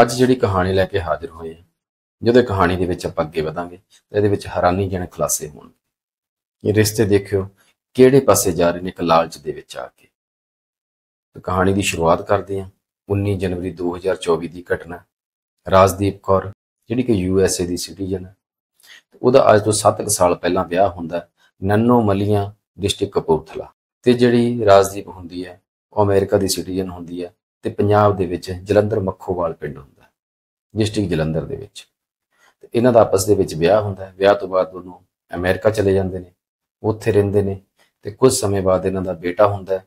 ਅੱਜ ਜਿਹੜੀ ਕਹਾਣੀ ਲੈ ਕੇ ਹਾਜ਼ਰ ਹੋਏ ਆ ਜਦੋਂ ਕਹਾਣੀ ਦੇ ਵਿੱਚ ਆਪਾਂ ਅੱਗੇ ਵਧਾਂਗੇ ਤਾਂ ਇਹਦੇ ਵਿੱਚ ਹੈਰਾਨੀ ਹੈਰਾਨੀਜਨਕ ਖੁਲਾਸੇ ਹੋਣਗੇ ਇਹ ਰਿਸ਼ਤੇ ਦੇਖਿਓ ਕਿਹੜੇ ਪਾਸੇ ਜਾ ਰਹੇ ਨੇ ਇੱਕ ਲਾਲਚ ਦੇ ਵਿੱਚ ਆ ਕੇ ਤਾਂ ਕਹਾਣੀ ਦੀ ਸ਼ੁਰੂਆਤ ਕਰਦੇ ਆ 19 ਜਨਵਰੀ 2024 ਦੀ ਘਟਨਾ ਰਾਜਦੀਪ ਕੌਰ ਜਿਹੜੀ ਕਿ ਯੂ ਐਸ ਏ ਦੀ ਸਿਟੀਜ਼ਨ ਹੈ ਉਹਦਾ ਅੱਜ ਤੋਂ 7 ਸਾਲ ਪਹਿਲਾਂ ਵਿਆਹ ਹੁੰਦਾ ਨੰਨੋ ਮਲੀਆਂ ਡਿਸਟ੍ਰਿਕਟ ਕਪੂਰਥਲਾ ਤੇ ਜਿਹੜੀ ਰਾਜਦੀਪ ਹੁੰਦੀ ਹੈ ਉਹ ਅਮਰੀਕਾ ਦੀ ਸਿਟੀਜ਼ਨ ਹੁੰਦੀ ਹੈ ਤੇ ਪੰਜਾਬ ਦੇ ਵਿੱਚ ਜਲੰਧਰ ਮੱਖੋਵਾਲ ਪਿੰਡ ਹੁੰਦਾ ਡਿਸਟ੍ਰਿਕਟ ਜਲੰਧਰ ਦੇ ਵਿੱਚ ਤੇ ਇਹਨਾਂ ਦਾ ਆਪਸ ਦੇ ਵਿੱਚ ਵਿਆਹ ਹੁੰਦਾ ਹੈ ਵਿਆਹ ਤੋਂ ਬਾਅਦ ਦੋਨੋਂ ਅਮਰੀਕਾ ਚਲੇ ਜਾਂਦੇ ਨੇ ਉੱਥੇ ਰਹਿੰਦੇ ਨੇ ਤੇ ਕੁਝ ਸਮੇਂ ਬਾਅਦ ਇਹਨਾਂ ਦਾ ਬੇਟਾ ਹੁੰਦਾ ਹੈ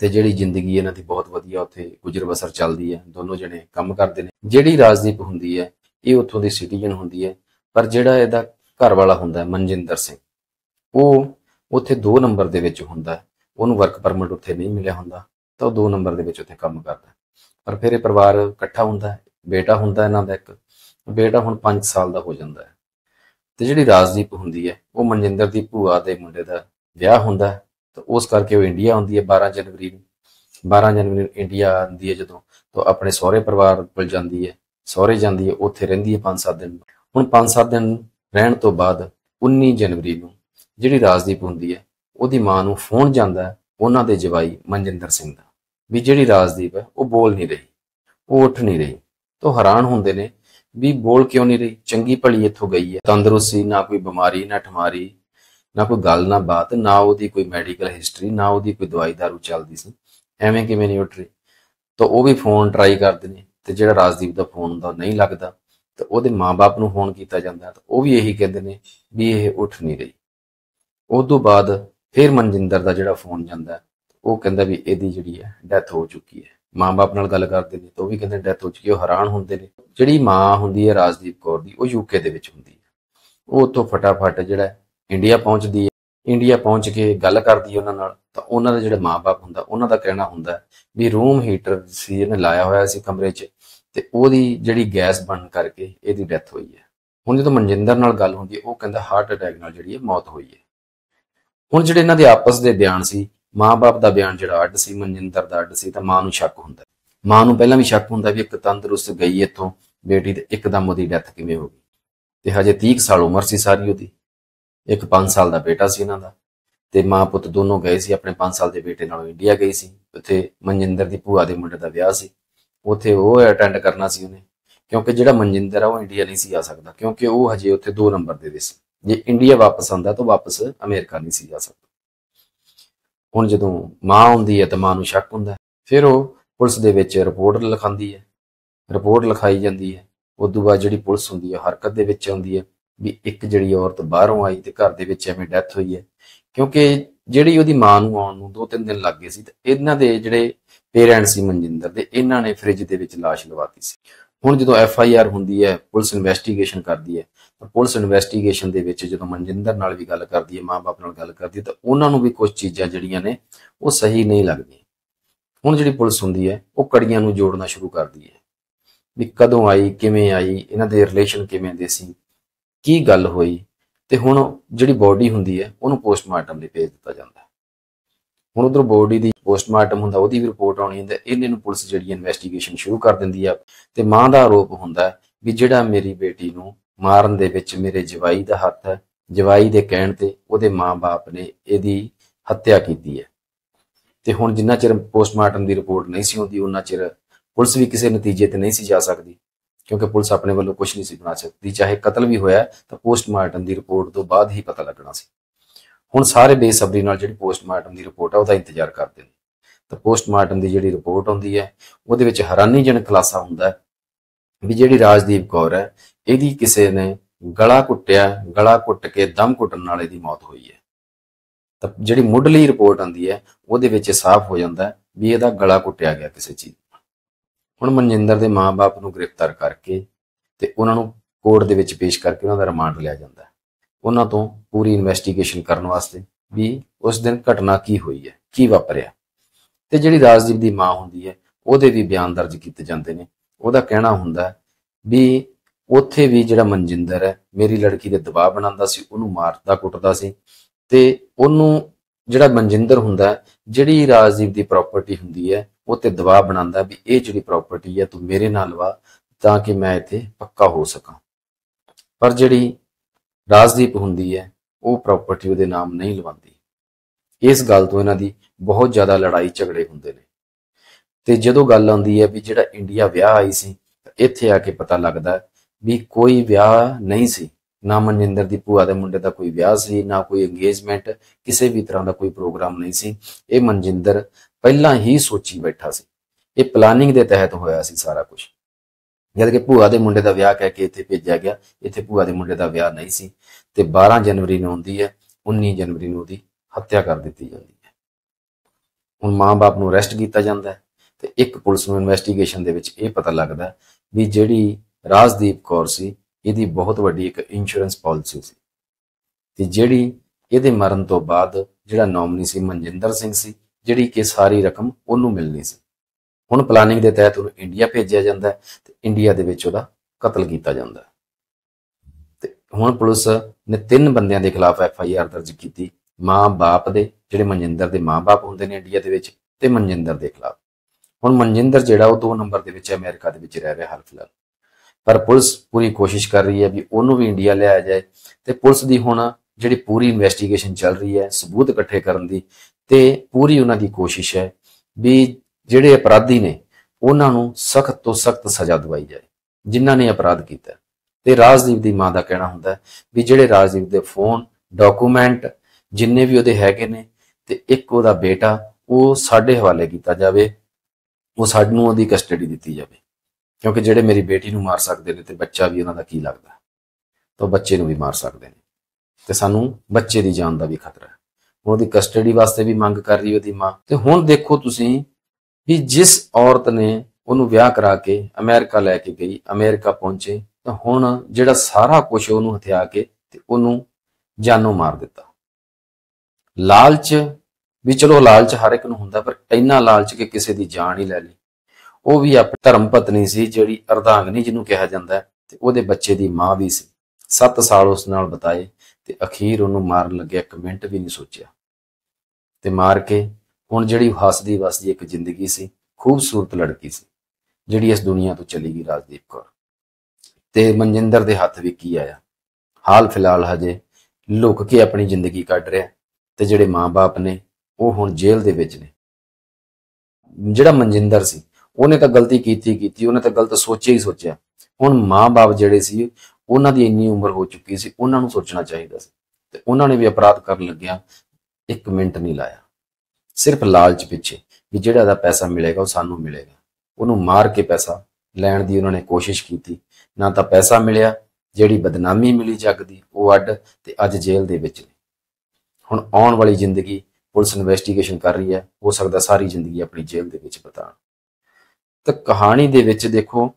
ਤੇ ਜਿਹੜੀ ਜ਼ਿੰਦਗੀ ਇਹਨਾਂ ਦੀ ਬਹੁਤ ਵਧੀਆ ਉੱਥੇ ਗੁਜ਼ਰ ਬਸਰ ਚੱਲਦੀ ਹੈ ਦੋਨੋਂ ਜਣੇ ਕੰਮ ਕਰਦੇ ਨੇ ਜਿਹੜੀ ਰਾਜਦੀਪ ਹੁੰਦੀ ਹੈ ਇਹ ਉੱਥੋਂ ਦੀ ਸਿਟੀਜ਼ਨ ਹੁੰਦੀ ਹੈ ਪਰ ਜਿਹੜਾ ਇਹਦਾ ਘਰ ਵਾਲਾ ਹੁੰਦਾ ਹੈ ਮਨਜਿੰਦਰ ਸਿੰਘ ਉਹ ਉੱਥੇ 2 ਨੰਬਰ ਦੇ ਵਿੱਚ ਹੁੰਦਾ ਉਹਨੂੰ ਵਰਕ ਪਰਮਿਟ ਉੱਥੇ ਨਹੀਂ ਮਿਲਿਆ ਹੁੰਦਾ ਤਾਂ ਉਹ 2 ਨੰਬਰ ਦੇ ਵਿੱਚ ਉੱਥੇ ਕੰਮ ਕਰਦਾ ਪਰ ਫਿਰ ਇਹ ਪਰਿਵਾਰ ਇਕੱਠਾ ਹੁੰਦਾ ਬੇਟਾ ਹੁੰਦਾ ਇਹਨਾਂ ਦਾ ਇੱਕ ਬੇਟਾ ਹੁਣ 5 ਸਾਲ ਦਾ ਹੋ ਜਾਂਦਾ ਹੈ ਤੇ ਜਿਹੜੀ ਰਾਜਦੀਪ ਹੁੰਦੀ ਹੈ ਉਹ ਮਨਜਿੰਦਰ ਦੀ ਭੂਆ ਦੇ ਮੁੰਡੇ ਦਾ ਵਿਆਹ ਹੁੰਦਾ ਹੈ ਤਾਂ ਉਸ ਕਰਕੇ ਉਹ ਇੰਡੀਆ ਹੁੰਦੀ ਹੈ 12 ਜਨਵਰੀ ਨੂੰ 12 ਜਨਵਰੀ ਨੂੰ ਇੰਡੀਆ ਆਉਂਦੀ ਹੈ ਜਦੋਂ ਤਾਂ ਆਪਣੇ ਸਹੁਰੇ ਪਰਿਵਾਰ ਕੋਲ ਜਾਂਦੀ ਹੈ ਸਹੁਰੇ ਜਾਂਦੀ ਹੈ ਉੱਥੇ ਰਹਿੰਦੀ ਹੈ 5-7 ਦਿਨ ਹੁਣ 5-7 ਦਿਨ ਰਹਿਣ ਤੋਂ ਬਾਅਦ 19 ਜਨਵਰੀ ਨੂੰ ਜਿਹੜੀ ਰਾਜਦੀਪ ਹੁੰਦੀ ਹੈ ਉਹਦੀ ਮਾਂ ਨੂੰ ਫੋਨ ਜਾਂਦਾ ਉਹਨਾਂ ਦੇ ਜਵਾਈ ਮਨਜਿੰਦਰ ਸਿੰਘ ਦਾ ਵੀ ਜਿਹੜੀ ਰਾਜਦੀਪ ਹੈ ਉਹ ਬੋਲ ਨਹੀਂ ਰਹੀ ਉਹ ਉੱਠ ਨਹੀਂ ਰਹੀ ਤੋਂ ਹੈਰਾਨ ਹੁੰਦੇ ਨੇ ਵੀ ਬੋਲ ਕਿਉਂ ਨਹੀਂ ਰਹੀ ਚੰਗੀ ਭਲੀ ਇੱਥੋਂ ਗਈ ਹੈ ਤੰਦਰੁਸਤੀ ਨਾ ਕੋਈ ਬਿਮਾਰੀ ਨਾ ਠਮਾਰੀ ਨਾ ਕੋਈ ਗੱਲ ਨਾ ਬਾਤ ਨਾ ਉਹਦੀ ਕੋਈ ਮੈਡੀਕਲ ਹਿਸਟਰੀ ਨਾ ਉਹਦੀ ਕੋਈ ਦਵਾਈ दारू ਚੱਲਦੀ ਸੀ ਐਵੇਂ ਕਿਵੇਂ ਨਹੀਂ ਉੱਠ ਰਹੀ ਤੋ ਉਹ ਵੀ ਫੋਨ ਟਰਾਈ ਕਰਦੇ ਨੇ ਤੇ ਜਿਹੜਾ ਰਾਜਦੀਪ ਦਾ ਫੋਨ ਹੁੰਦਾ ਨਹੀਂ ਲੱਗਦਾ ਤੇ ਉਹਦੇ ਮਾਪੇ ਨੂੰ ਫੋਨ ਕੀਤਾ ਜਾਂਦਾ ਤਾਂ ਉਹ ਵੀ ਇਹੀ ਕਹਿੰਦੇ ਨੇ ਵੀ ਇਹ ਉੱਠ ਨਹੀਂ ਰਹੀ ਉਸ ਤੋਂ ਬਾਅਦ ਫਿਰ ਮਨਜਿੰਦਰ ਦਾ ਜਿਹੜਾ ਫੋਨ ਜਾਂਦਾ ਉਹ ਕਹਿੰਦਾ ਵੀ ਇਹਦੀ ਜਿਹੜੀ ਹੈ ਡੈਥ ਹੋ ਚੁੱਕੀ ਹੈ ਮਾਂ-ਬਾਪ ਨਾਲ ਗੱਲ ਕਰਦੇ ਨੇ ਤਾਂ ਉਹ ਵੀ ਕਹਿੰਦੇ ਡੈਥ ਹੋ ਚੁੱਕੀ ਉਹ ਹੈਰਾਨ ਹੁੰਦੇ ਨੇ ਜਿਹੜੀ ਮਾਂ ਹੁੰਦੀ ਹੈ ਰਾਜਦੀਪ ਕੌਰ ਦੀ ਉਹ ਯੂਕੇ ਦੇ ਵਿੱਚ ਹੁੰਦੀ ਹੈ ਉਹ ਉੱਥੋਂ ਫਟਾਫਟ ਜਿਹੜਾ ਇੰਡੀਆ ਪਹੁੰਚਦੀ ਹੈ ਇੰਡੀਆ ਪਹੁੰਚ ਕੇ ਗੱਲ ਕਰਦੀ ਉਹਨਾਂ ਨਾਲ ਤਾਂ ਉਹਨਾਂ ਦਾ ਜਿਹੜਾ ਮਾਪੇ ਹੁੰਦਾ ਉਹਨਾਂ ਦਾ ਕਹਿਣਾ ਹੁੰਦਾ ਵੀ ਰੂਮ ਹੀਟਰ ਸੀ ਇਹਨੇ ਲਾਇਆ ਹੋਇਆ ਸੀ ਕਮਰੇ 'ਚ ਤੇ ਉਹਦੀ ਜਿਹੜੀ ਗੈਸ ਬਣ ਕਰਕੇ ਇਹਦੀ ਡੈਥ ਹੋਈ ਹੈ ਹੁਣ ਜਦੋਂ ਮਨਜਿੰਦਰ ਨਾਲ ਗੱਲ ਹੁੰਦੀ ਹੈ ਉਹ ਕਹਿੰਦਾ ਹਾਰਟ ਅਟੈਕ ਨਾਲ ਜਿਹੜੀ ਹੈ ਮੌਤ ਹੋਈ ਹੈ ਹੁਣ ਜਿਹੜੇ ਇਹਨਾਂ ਦੇ ਆਪਸ ਦੇ ਬਿਆਨ ਸੀ ਮਾਂ-ਬਾਪ ਦਾ ਬਿਆਨ ਜਿਹੜਾ ਅੱਡ ਸੀ ਮਨਜਿੰਦਰ ਦਾ ਅੱਡ ਸੀ ਤਾਂ ਮਾਂ ਨੂੰ ਸ਼ੱਕ ਹੁੰਦਾ ਮਾਂ ਨੂੰ ਪਹਿਲਾਂ ਵੀ ਸ਼ੱਕ ਹੁੰਦਾ ਵੀ ਇੱਕ ਤੰਦਰੁਸਤ ਗਈ ਇੱਥੋਂ ਬੇਟੀ ਤੇ ਇੱਕਦਮ ਉਹਦੀ ਡੈਥ ਕਿਵੇਂ ਹੋ ਗਈ ਤੇ ਹਜੇ 30 ਸਾਲ ਉਮਰ ਸੀ ਸਾਰੀ ਉਹਦੀ ਇੱਕ 5 ਸਾਲ ਦਾ ਬੇਟਾ ਸੀ ਇਹਨਾਂ ਦਾ ਤੇ ਮਾਂ ਪੁੱਤ ਦੋਨੋਂ ਗਏ ਸੀ ਆਪਣੇ 5 ਸਾਲ ਦੇ ਬੇਟੇ ਨਾਲ ਇੰਡੀਆ ਗਈ ਸੀ ਉੱਥੇ ਮਨਜਿੰਦਰ ਦੀ ਭੂਆ ਦੇ ਮੁੰਡੇ ਦਾ ਵਿਆਹ ਸੀ ਉੱਥੇ ਉਹ ਅਟੈਂਡ ਕਰਨਾ ਸੀ ਉਹਨੇ ਕਿਉਂਕਿ ਜਿਹੜਾ ਮਨਜਿੰਦਰ ਆ ਉਹ ਇੰਡੀਆ ਨਹੀਂ ਸੀ ਆ ਸਕਦਾ ਕਿਉਂਕਿ ਉਹ ਹਜੇ ਉੱਥੇ 2 ਨੰਬਰ ਦੇ ਦੇ ਸੀ ਜੇ ਇੰਡੀਆ ਵਾਪਸ ਆਉਂਦਾ ਤਾਂ ਵਾਪਸ ਅਮਰੀਕਾ ਨਹੀਂ ਸੀ ਜਾ ਸਕਦਾ ਹੁਣ ਜਦੋਂ ਮਾਂ ਆਉਂਦੀ ਹੈ ਤਾਂ ਮਾਂ ਨੂੰ ਸ਼ੱਕ ਹੁੰਦਾ ਫਿਰ ਉਹ ਪੁਲਿਸ ਦੇ ਵਿੱਚ ਰਿਪੋਰਟ ਲਿਖਾਉਂਦੀ ਹੈ ਰਿਪੋਰਟ ਲਿਖਾਈ ਜਾਂਦੀ ਹੈ ਉਸ ਤੋਂ ਬਾਅਦ ਜਿਹੜੀ ਪੁਲਿਸ ਹੁੰਦੀ ਹੈ ਹਰਕਤ ਦੇ ਵਿੱਚ ਆਉਂਦੀ ਹੈ ਵੀ ਇੱਕ ਜਿਹੜੀ ਔਰਤ ਬਾਹਰੋਂ ਆਈ ਤੇ ਘਰ ਦੇ ਵਿੱਚ ਐਵੇਂ ਡੈਥ ਹੋਈ ਹੈ ਕਿਉਂਕਿ ਜਿਹੜੀ ਉਹਦੀ ਮਾਂ ਨੂੰ ਆਉਣ ਨੂੰ 2-3 ਦਿਨ ਲੱਗ ਗਏ ਸੀ ਤੇ ਇਹਨਾਂ ਦੇ ਜਿਹੜੇ ਪੇਰੈਂਟਸ ਸੀ ਮਨਜਿੰਦਰ ਦੇ ਇਹਨਾਂ ਨੇ ਫ੍ਰਿਜ ਦੇ ਵਿੱਚ ਲਾਸ਼ ਲਵਾਤੀ ਸੀ ਹੁਣ ਜਦੋਂ ਐਫ ਆਈ ਆਰ ਹੁੰਦੀ ਹੈ ਪੁਲਿਸ ਇਨਵੈਸਟੀਗੇਸ਼ਨ ਕਰਦੀ ਹੈ ਤਾਂ ਪੁਲਿਸ ਇਨਵੈਸਟੀਗੇਸ਼ਨ ਦੇ ਵਿੱਚ ਜਦੋਂ ਮਨਜਿੰਦਰ ਨਾਲ ਵੀ ਗੱਲ ਕਰਦੀ ਹੈ ਮਾਪੇ ਨਾਲ ਗੱਲ ਕਰਦੀ ਹੈ ਤਾਂ ਉਹਨਾਂ ਨੂੰ ਵੀ ਕੁਝ ਚੀਜ਼ਾਂ ਜਿਹੜੀਆਂ ਨੇ ਉਹ ਸਹੀ ਨਹੀਂ ਲੱਗਦੀਆਂ ਹੁਣ ਜਿਹੜੀ ਪੁਲਿਸ ਹੁੰਦੀ ਹੈ ਉਹ ਕੜੀਆਂ ਨੂੰ ਜੋੜਨਾ ਸ਼ੁਰੂ ਕਰਦੀ ਹੈ ਵੀ ਕਦੋਂ ਆਈ ਕਿਵੇਂ ਆਈ ਇਹਨਾਂ ਦੇ ਰਿਲੇਸ਼ਨ ਕਿਵੇਂ ਦੇ ਸੀ ਕੀ ਗੱਲ ਹੋਈ ਤੇ ਹੁਣ ਜਿਹੜੀ ਬਾਡੀ ਹੁੰਦੀ ਹੈ ਉਹਨੂੰ ਪੋਸਟਮਾਰਟਮ ਲਈ ਭੇਜ ਦਿੱਤਾ ਜਾਂਦਾ ਹੈ ਹੁਣ ਉਧਰ ਬੋਡੀ ਦੀ ਪੋਸਟਮਾਰਟਮ ਹੁੰਦਾ ਉਹਦੀ ਵੀ ਰਿਪੋਰਟ ਆਉਣੀ ਹੁੰਦੀ ਹੈ ਇਹਨੇ ਨੂੰ ਪੁਲਿਸ ਜਿਹੜੀ ਇਨਵੈਸਟੀਗੇਸ਼ਨ ਸ਼ੁਰੂ ਕਰ ਦਿੰਦੀ ਆ ਤੇ ਮਾਂ ਦਾ ਆਰੋਪ ਹੁੰਦਾ ਵੀ ਜਿਹੜਾ ਮੇਰੀ ਬੇਟੀ ਨੂੰ ਮਾਰਨ ਦੇ ਵਿੱਚ ਮੇਰੇ ਜਵਾਈ ਦਾ ਹੱਥ ਹੈ ਜਵਾਈ ਦੇ ਕਹਿਣ ਤੇ ਉਹਦੇ ਮਾਂ-ਬਾਪ ਨੇ ਇਹਦੀ ਹੱਤਿਆ ਕੀਤੀ ਹੈ ਤੇ ਹੁਣ ਜਿੰਨਾ ਚਿਰ ਪੋਸਟਮਾਰਟਮ ਦੀ ਰਿਪੋਰਟ ਨਹੀਂ ਸੀ ਹੁੰਦੀ ਉਹਨਾਂ ਚਿਰ ਪੁਲਿਸ ਵੀ ਕਿਸੇ ਨਤੀਜੇ ਤੇ ਨਹੀਂ ਸੀ ਜਾ ਸਕਦੀ ਕਿਉਂਕਿ ਪੁਲਿਸ ਆਪਣੇ ਵੱਲੋਂ ਕੁਝ ਨਹੀਂ ਸੀ ਬਣਾ ਸਕਦੀ ਚਾਹੇ ਕਤਲ ਵੀ ਹੋਇਆ ਤਾਂ ਪੋਸਟਮਾਰਟਮ ਦੀ ਰਿਪੋਰਟ ਤੋਂ ਬਾਅਦ ਹੀ ਪਤਾ ਲੱਗਣਾ ਸੀ ਹੁਣ ਸਾਰੇ ਬੇਸਬਰੀ ਨਾਲ ਜਿਹੜੀ ਪੋਸਟਮਾਰਟਮ ਦੀ ਰਿਪੋਰਟ ਆ ਉਹਦਾ ਇੰਤਜ਼ਾਰ ਕਰਦੇ ਨੇ ਤਾਂ ਪੋਸਟਮਾਰਟਮ ਦੀ ਜਿਹੜੀ ਰਿਪੋਰਟ ਆਉਂਦੀ ਹੈ ਉਹਦੇ ਵਿੱਚ ਹੈਰਾਨੀਜਨਕ ਖਲਾਸਾ ਹੁੰਦਾ ਹੈ ਵੀ ਜਿਹੜੀ ਰਾਜਦੀਪ ਕੌਰ ਹੈ ਇਹਦੀ ਕਿਸੇ ਨੇ ਗਲਾ ਘੁੱਟਿਆ ਗਲਾ ਘੁੱਟ ਕੇ ਦਮ ਘੁੱਟਣ ਨਾਲ ਇਹਦੀ ਮੌਤ ਹੋਈ ਹੈ ਤਾਂ ਜਿਹੜੀ ਮੁੱਢਲੀ ਰਿਪੋਰਟ ਆਉਂਦੀ ਹੈ ਉਹਦੇ ਵਿੱਚ ਸਾਫ਼ ਹੋ ਜਾਂਦਾ ਵੀ ਇਹਦਾ ਗਲਾ ਘੁੱਟਿਆ ਗਿਆ ਕਿਸੇ ਚੀਜ਼ ਹੁਣ ਮਨਜਿੰਦਰ ਦੇ ਮਾਪੇ ਨੂੰ ਗ੍ਰਿਫਤਾਰ ਕਰਕੇ ਤੇ ਉਹਨਾਂ ਨੂੰ ਕੋਰਟ ਦੇ ਵਿੱਚ ਪੇਸ਼ ਕਰਕੇ ਉਹਨਾਂ ਦਾ ਰਿਮਾਂਡ ਲਿਆ ਜਾਂਦਾ ਉਹਨਾਂ ਤੋਂ ਪੂਰੀ ਇਨਵੈਸਟੀਗੇਸ਼ਨ ਕਰਨ ਵਾਸਤੇ ਵੀ ਉਸ ਦਿਨ ਘਟਨਾ ਕੀ ਹੋਈ ਹੈ ਕੀ ਵਾਪਰਿਆ ਤੇ ਜਿਹੜੀ ਰਾਜਦੀਪ ਦੀ ਮਾਂ ਹੁੰਦੀ ਹੈ ਉਹਦੇ ਵੀ ਬਿਆਨ ਦਰਜ ਕੀਤੇ ਜਾਂਦੇ ਨੇ ਉਹਦਾ ਕਹਿਣਾ ਹੁੰਦਾ ਵੀ ਉੱਥੇ ਵੀ ਜਿਹੜਾ ਮਨਜਿੰਦਰ ਹੈ ਮੇਰੀ ਲੜਕੀ ਦੇ ਦਬਾਅ ਬਣਾਉਂਦਾ ਸੀ ਉਹਨੂੰ ਮਾਰਦਾ ਕੁੱਟਦਾ ਸੀ ਤੇ ਉਹਨੂੰ ਜਿਹੜਾ ਮਨਜਿੰਦਰ ਹੁੰਦਾ ਜਿਹੜੀ ਰਾਜਦੀਪ ਦੀ ਪ੍ਰਾਪਰਟੀ ਹੁੰਦੀ ਹੈ ਉਹ ਤੇ ਦਬਾਅ ਬਣਾਉਂਦਾ ਵੀ ਇਹ ਜਿਹੜੀ ਪ੍ਰਾਪਰਟੀ ਹੈ ਤੂੰ ਮੇਰੇ ਨਾਲ ਵਾ ਤਾਂ ਕਿ ਮੈਂ ਇੱਥੇ ਪੱਕਾ ਹੋ ਸਕਾਂ ਪਰ ਜਿਹੜੀ ਰਾਜਦੀਪ ਹੁੰਦੀ ਹੈ ਉਹ ਪ੍ਰਾਪਰਟੀ ਉਹਦੇ ਨਾਮ ਨਹੀਂ ਲਵਾਉਂਦੀ ਇਸ ਗੱਲ ਤੋਂ ਇਹਨਾਂ ਦੀ ਬਹੁਤ ਜ਼ਿਆਦਾ ਲੜਾਈ ਝਗੜੇ ਹੁੰਦੇ ਨੇ ਤੇ ਜਦੋਂ ਗੱਲ ਆਉਂਦੀ ਹੈ ਵੀ ਜਿਹੜਾ ਇੰਡੀਆ ਵਿਆਹ ਆਈ ਸੀ ਇੱਥੇ ਆ ਕੇ ਪਤਾ ਲੱਗਦਾ ਵੀ ਕੋਈ ਵਿਆਹ ਨਹੀਂ ਸੀ ਨਾ ਮਨਿੰਦਰ ਦੀ ਭੂਆ ਦੇ ਮੁੰਡੇ ਦਾ ਕੋਈ ਵਿਆਹ ਸੀ ਨਾ ਕੋਈ ਇੰਗੇਜਮੈਂਟ ਕਿਸੇ ਵੀ ਤਰ੍ਹਾਂ ਦਾ ਕੋਈ ਪ੍ਰੋਗਰਾਮ ਨਹੀਂ ਸੀ ਇਹ ਮਨਜਿੰਦਰ ਪਹਿਲਾਂ ਹੀ ਸੋਚੀ ਬੈਠਾ ਸੀ ਇਹ ਪਲਾਨਿੰਗ ਦੇ ਤਹਿਤ ਹੋਇਆ ਸੀ ਸਾਰਾ ਕੁਝ ਜਦ ਕਿ ਭੂਆ ਦੇ ਮੁੰਡੇ ਦਾ ਵਿਆਹ ਕਹਿ ਕੇ ਇੱਥੇ ਭੇਜਿਆ ਗਿਆ ਇੱਥੇ ਭੂਆ ਦੇ ਮੁੰਡੇ ਦਾ ਵਿਆਹ ਨਹੀਂ ਸੀ ਤੇ 12 ਜਨਵਰੀ ਨੂੰ ਹੁੰਦੀ ਹੈ 19 ਜਨਵਰੀ ਨੂੰ ਉਹਦੀ ਹੱਤਿਆ ਕਰ ਦਿੱਤੀ ਜਾਂਦੀ ਹੈ ਹੁਣ ਮਾਂ-ਬਾਪ ਨੂੰ ਅਰੈਸਟ ਕੀਤਾ ਜਾਂਦਾ ਹੈ ਤੇ ਇੱਕ ਪੁਲਿਸ ਨੂੰ ਇਨਵੈਸਟੀਗੇਸ਼ਨ ਦੇ ਵਿੱਚ ਇਹ ਪਤਾ ਲੱਗਦਾ ਵੀ ਜਿਹੜੀ ਰਾਜਦੀਪ ਕੌਰ ਸੀ ਇਹਦੀ ਬਹੁਤ ਵੱਡੀ ਇੱਕ ਇੰਸ਼ੋਰੈਂਸ ਪਾਲਿਸੀ ਸੀ ਤੇ ਜਿਹੜੀ ਇਹਦੇ ਮਰਨ ਤੋਂ ਬਾਅਦ ਜਿਹੜਾ ਨਾਮਨੀ ਸੀ ਮਨਜਿੰਦਰ ਸਿੰਘ ਸੀ ਜਿਹੜੀ ਕਿ ਸਾਰੀ ਰਕਮ ਉਹਨੂੰ ਮਿਲਣੀ ਸੀ ਹੁਣ ਪਲਾਨਿੰਗ ਦੇ ਤਹਿਤ ਉਹਨੂੰ ਇੰਡੀਆ ਭੇਜਿਆ ਜਾਂਦਾ ਹੈ ਤੇ ਇੰਡੀਆ ਦੇ ਵਿੱਚ ਉਹਦਾ ਕਤਲ ਕੀਤਾ ਜਾਂਦਾ ਤੇ ਹੁਣ ਪੁਲਿਸ ਨੇ ਤਿੰਨ ਬੰਦਿਆਂ ਦੇ ਖਿਲਾਫ ਐਫ ਆਈ ਆਰ ਦਰਜ ਕੀਤੀ ਮਾਂ-ਬਾਪ ਦੇ ਜਿਹੜੇ ਮਨਜਿੰਦਰ ਦੇ ਮਾਂ-ਬਾਪ ਹੁੰਦੇ ਨੇ ਇੰਡੀਆ ਦੇ ਵਿੱਚ ਤੇ ਮਨਜਿੰਦਰ ਦੇ ਖਿਲਾਫ ਹੁਣ ਮਨਜਿੰਦਰ ਜਿਹੜਾ ਉਹ 2 ਨੰਬਰ ਦੇ ਵਿੱਚ ਅਮਰੀਕਾ ਦੇ ਵਿੱਚ ਰਹਿ ਰਿਹਾ ਹਾਲ ਫਿਲਹਾਲ ਪਰ ਪੁਲਿਸ ਪੂਰੀ ਕੋਸ਼ਿਸ਼ ਕਰ ਰਹੀ ਹੈ ਵੀ ਉਹਨੂੰ ਵੀ ਇੰਡੀਆ ਲਿਆਇਆ ਜਾਏ ਤੇ ਪੁਲਿਸ ਦੀ ਹੁਣ ਜਿਹੜੀ ਪੂਰੀ ਇਨਵੈਸਟੀਗੇਸ਼ਨ ਚੱਲ ਰਹੀ ਹੈ ਸਬੂਤ ਇਕੱਠੇ ਕਰਨ ਦੀ ਤੇ ਪੂਰੀ ਉਹਨਾਂ ਦੀ ਕੋਸ਼ਿਸ਼ ਹੈ ਵੀ ਜਿਹੜੇ ਅਪਰਾਧੀ ਨੇ ਉਹਨਾਂ ਨੂੰ ਸਖਤ ਤੋਂ ਸਖਤ ਸਜ਼ਾ ਦਵਾਈ ਜਾਏ ਜਿਨ੍ਹਾਂ ਨੇ ਅਪਰਾਧ ਕੀਤਾ ਤੇ ਰਾਜਦੀਪ ਦੀ ਮਾਂ ਦਾ ਕਹਿਣਾ ਹੁੰਦਾ ਵੀ ਜਿਹੜੇ ਰਾਜਦੀਪ ਦੇ ਫੋਨ ਡਾਕੂਮੈਂਟ ਜਿੰਨੇ ਵੀ ਉਹਦੇ ਹੈਗੇ ਨੇ ਤੇ ਇੱਕ ਉਹਦਾ ਬੇਟਾ ਉਹ ਸਾਡੇ ਹਵਾਲੇ ਕੀਤਾ ਜਾਵੇ ਉਹ ਸਾਨੂੰ ਉਹਦੀ ਕਸਟਡੀ ਦਿੱਤੀ ਜਾਵੇ ਕਿਉਂਕਿ ਜਿਹੜੇ ਮੇਰੀ ਬੇਟੀ ਨੂੰ ਮਾਰ ਸਕਦੇ ਨੇ ਤੇ ਬੱਚਾ ਵੀ ਉਹਨਾਂ ਦਾ ਕੀ ਲੱਗਦਾ ਤਾਂ ਬੱਚੇ ਨੂੰ ਵੀ ਮਾਰ ਸਕਦੇ ਨੇ ਤੇ ਸਾਨੂੰ ਬੱਚੇ ਦੀ ਜਾਨ ਦਾ ਵੀ ਖਤਰਾ ਹੈ ਉਹਦੀ ਕਸਟਡੀ ਵਾਸਤੇ ਵੀ ਮੰਗ ਕਰ ਰਹੀ ਉਹਦੀ ਮਾਂ ਤੇ ਹੁਣ ਦੇਖੋ ਤੁਸੀਂ ਵੀ ਜਿਸ ਔਰਤ ਨੇ ਉਹਨੂੰ ਵਿਆਹ ਕਰਾ ਕੇ ਅਮਰੀਕਾ ਲੈ ਕੇ ਗਈ ਅਮਰੀਕਾ ਪਹੁੰਚੇ ਤਾਂ ਹੁਣ ਜਿਹੜਾ ਸਾਰਾ ਕੁਝ ਉਹਨੂੰ ਹਥਿਆ ਕੇ ਤੇ ਉਹਨੂੰ ਜਾਨੋਂ ਮਾਰ ਦਿੱਤਾ ਲਾਲਚ ਵੀ ਚਲੋ ਲਾਲਚ ਹਰ ਇੱਕ ਨੂੰ ਹੁੰਦਾ ਪਰ ਇੰਨਾ ਲਾਲਚ ਕਿ ਕਿਸੇ ਦੀ ਜਾਨ ਹੀ ਲੈ ਲਈ ਉਹ ਵੀ ਆਪਣੀ ਧਰਮ ਪਤਨੀ ਸੀ ਜਿਹੜੀ ਅਰਧਾਂਗਨੀ ਜਿਹਨੂੰ ਕਿਹਾ ਜਾਂਦਾ ਤੇ ਉਹਦੇ ਬੱਚੇ ਦੀ ਮਾਂ ਵੀ ਸੀ 7 ਸਾਲ ਉਸ ਨਾਲ ਬਤਾਏ ਤੇ ਅਖੀਰ ਉਹਨੂੰ ਮਾਰਨ ਲੱਗਿਆ ਇੱਕ ਮਿੰਟ ਵੀ ਨਹੀਂ ਸੋਚਿਆ ਤੇ ਮਾਰ ਕੇ ਹੁਣ ਜਿਹੜੀ ਹੱਸਦੀ ਵਸਦੀ ਇੱਕ ਜ਼ਿੰਦਗੀ ਸੀ ਖੂਬਸੂਰਤ ਲੜਕੀ ਸੀ ਜਿਹੜੀ ਇਸ ਦੁਨੀਆ ਤੋਂ ਚਲੀ ਗਈ ਰਾਜਦੀਪ ਕੌਰ ਤੇ ਮਨਜਿੰਦਰ ਦੇ ਹੱਥ ਵੀ ਕੀ ਆਇਆ ਹਾਲ ਫਿਲਹਾਲ ਹਜੇ ਲੁਕ ਕੇ ਆਪਣੀ ਜ਼ਿੰਦਗੀ ਕੱਢ ਰਿਹਾ ਤੇ ਜਿਹੜੇ ਮਾਪੇ ਨੇ ਉਹ ਹੁਣ ਜੇਲ੍ਹ ਦੇ ਵਿੱਚ ਨੇ ਜਿਹੜਾ ਮਨਜਿੰਦਰ ਸੀ ਉਹਨੇ ਤਾਂ ਗਲਤੀ ਕੀਤੀ ਕੀਤੀ ਉਹਨੇ ਤਾਂ ਗਲਤ ਸੋਚਿਆ ਹੀ ਸੋਚਿਆ ਹੁਣ ਮਾਪੇ ਜਿਹੜੇ ਸੀ ਉਹਨਾਂ ਦੀ ਇੰਨੀ ਉਮਰ ਹੋ ਚੁੱਕੀ ਸੀ ਉਹਨਾਂ ਨੂੰ ਸੋਚਣਾ ਚਾਹੀਦਾ ਸੀ ਤੇ ਉਹਨਾਂ ਨੇ ਵੀ ਅਪਰਾਧ ਕਰਨ ਲੱਗਿਆ ਇੱਕ ਮਿੰਟ ਨਹੀਂ ਲਾਇਆ ਸਿਰਫ ਲਾਲਚ ਪਿੱਛੇ ਵੀ ਜਿਹੜਾ ਦਾ ਪੈਸਾ ਮਿਲੇਗਾ ਉਹ ਸਾਨੂੰ ਮਿਲੇਗਾ ਉਹਨੂੰ ਮਾਰ ਕੇ ਪੈਸਾ ਲੈਣ ਦੀ ਉਹਨਾਂ ਨੇ ਕੋਸ਼ਿਸ਼ ਕੀਤੀ ਨਾ ਤਾਂ ਪੈਸਾ ਮਿਲਿਆ ਜਿਹੜੀ ਬਦਨਾਮੀ ਮਿਲੀ ਜੱਗ ਦੀ ਉਹ ਅੱਡ ਤੇ ਅੱਜ ਜੇਲ੍ਹ ਦੇ ਵਿੱਚ ਨੇ ਹੁਣ ਆਉਣ ਵਾਲੀ ਜ਼ਿੰਦਗੀ ਪੁਲਿਸ ਇਨਵੈਸਟੀਗੇਸ਼ਨ ਕਰ ਰਹੀ ਹੈ ਹੋ ਸਕਦਾ ਸਾਰੀ ਜ਼ਿੰਦਗੀ ਆਪਣੀ ਜੇਲ੍ਹ ਦੇ ਵਿੱਚ ਬਿਤਾਣ ਤਾਂ ਕਹਾਣੀ ਦੇ ਵਿੱਚ ਦੇਖੋ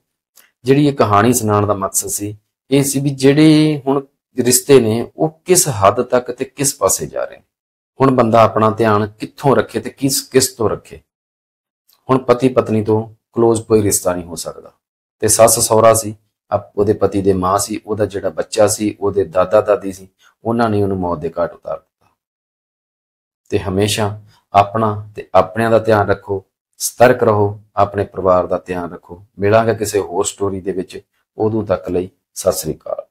ਜਿਹੜੀ ਇਹ ਕਹਾਣੀ ਸੁਣਾਉਣ ਦਾ ਮਕਸਦ ਸੀ ਇਹ ਸੀ ਵੀ ਜਿਹੜੇ ਹੁਣ ਰਿਸ਼ਤੇ ਨੇ ਉਹ ਕਿਸ ਹੱਦ ਤੱਕ ਤੇ ਕਿਸ ਪਾਸੇ ਜਾ ਰਹੇ ਨੇ ਹੁਣ ਬੰਦਾ ਆਪਣਾ ਧਿਆਨ ਕਿੱਥੋਂ ਰੱਖੇ ਤੇ ਕਿਸ ਕਿਸ ਤੋਂ ਰੱਖੇ ਹੁਣ ਪਤੀ ਪਤਨੀ ਤੋਂ ক্লোਜ਼ ਕੋਈ ਰਿਸ਼ਤਾ ਨਹੀਂ ਹੋ ਸਕਦਾ ਤੇ ਸੱਸ ਸਹੁਰਾ ਸੀ ਉਹਦੇ ਪਤੀ ਦੇ ਮਾਂ ਸੀ ਉਹਦਾ ਜਿਹੜਾ ਬੱਚਾ ਸੀ ਉਹਦੇ ਦਾਦਾ ਦਾਦੀ ਸੀ ਉਹਨਾਂ ਨੇ ਉਹਨੂੰ ਮੌਤ ਦੇ ਘਾਟ ਉਤਾਰ ਦਿੱਤਾ ਤੇ ਹਮੇਸ਼ਾ ਆਪਣਾ ਤੇ ਆਪਣਿਆਂ ਦਾ ਧਿਆਨ ਰੱਖੋ ਸਤਰਕ ਰਹੋ ਆਪਣੇ ਪਰਿਵਾਰ ਦਾ ਧਿਆਨ ਰੱਖੋ ਮਿਲਾਂਗੇ ਕਿਸੇ ਹੋਰ ਸਟੋਰੀ ਦੇ ਵਿੱਚ ਉਦੋਂ ਤੱਕ ਲਈ ਸਤਿ ਸ੍ਰੀ ਅਕਾਲ